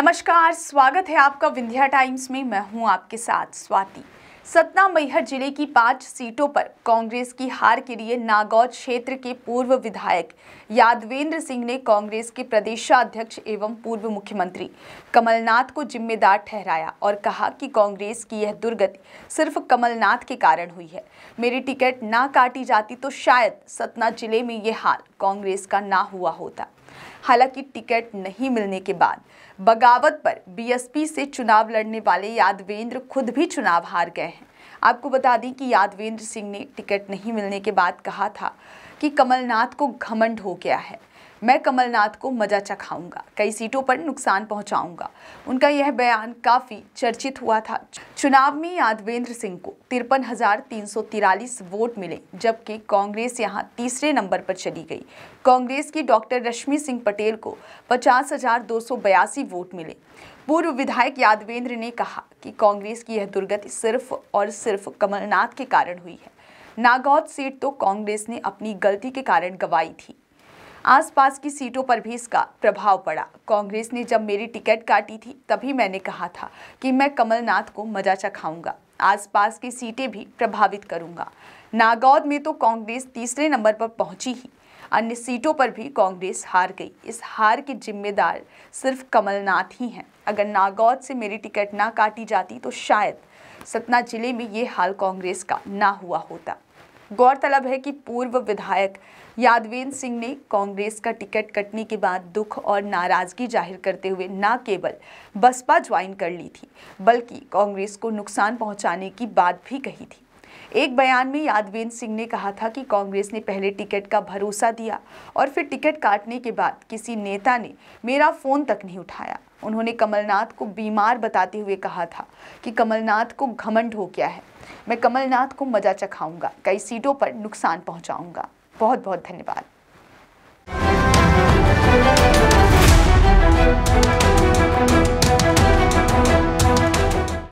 नमस्कार स्वागत है आपका विंध्या टाइम्स में मैं हूं आपके साथ स्वाति सतना मैहर जिले की पांच सीटों पर कांग्रेस की हार के लिए नागौर क्षेत्र के पूर्व विधायक यादवेंद्र सिंह ने कांग्रेस के प्रदेशाध्यक्ष एवं पूर्व मुख्यमंत्री कमलनाथ को जिम्मेदार ठहराया और कहा कि कांग्रेस की यह दुर्गति सिर्फ कमलनाथ के कारण हुई है मेरी टिकट ना काटी जाती तो शायद सतना जिले में ये हाल कांग्रेस का ना हुआ होता हालांकि टिकट नहीं मिलने के बाद बगावत पर बीएसपी से चुनाव लड़ने वाले यादवेंद्र खुद भी चुनाव हार गए हैं आपको बता दें कि यादवेंद्र सिंह ने टिकट नहीं मिलने के बाद कहा था कि कमलनाथ को घमंड हो गया है मैं कमलनाथ को मजा चखाऊंगा कई सीटों पर नुकसान पहुंचाऊंगा उनका यह बयान काफ़ी चर्चित हुआ था चुनाव में यादवेंद्र सिंह को तिरपन वोट मिले जबकि कांग्रेस यहां तीसरे नंबर पर चली गई कांग्रेस की डॉक्टर रश्मि सिंह पटेल को पचास वोट मिले पूर्व विधायक यादवेंद्र ने कहा कि कांग्रेस की यह दुर्गति सिर्फ और सिर्फ कमलनाथ के कारण हुई है नागौद सीट तो कांग्रेस ने अपनी गलती के कारण गंवाई थी आसपास की सीटों पर भी इसका प्रभाव पड़ा कांग्रेस ने जब मेरी टिकट काटी थी तभी मैंने कहा था कि मैं कमलनाथ को मजा चखाऊंगा आसपास की सीटें भी प्रभावित करूंगा नागौद में तो कांग्रेस तीसरे नंबर पर पहुंची ही अन्य सीटों पर भी कांग्रेस हार गई इस हार के जिम्मेदार सिर्फ कमलनाथ ही हैं अगर नागौद से मेरी टिकट ना काटी जाती तो शायद सतना जिले में ये हाल कांग्रेस का ना हुआ होता गौरतलब है कि पूर्व विधायक यादवेंद्र सिंह ने कांग्रेस का टिकट कटने के बाद दुख और नाराजगी जाहिर करते हुए न केवल बसपा ज्वाइन कर ली थी बल्कि कांग्रेस को नुकसान पहुंचाने की बात भी कही थी एक बयान में यादवेंद्र सिंह ने कहा था कि कांग्रेस ने पहले टिकट का भरोसा दिया और फिर टिकट काटने के बाद किसी नेता ने मेरा फ़ोन तक नहीं उठाया उन्होंने कमलनाथ को बीमार बताते हुए कहा था कि कमलनाथ को घमंड हो गया है मैं कमलनाथ को मजा चखाऊंगा कई सीटों पर नुकसान पहुंचाऊंगा बहुत बहुत धन्यवाद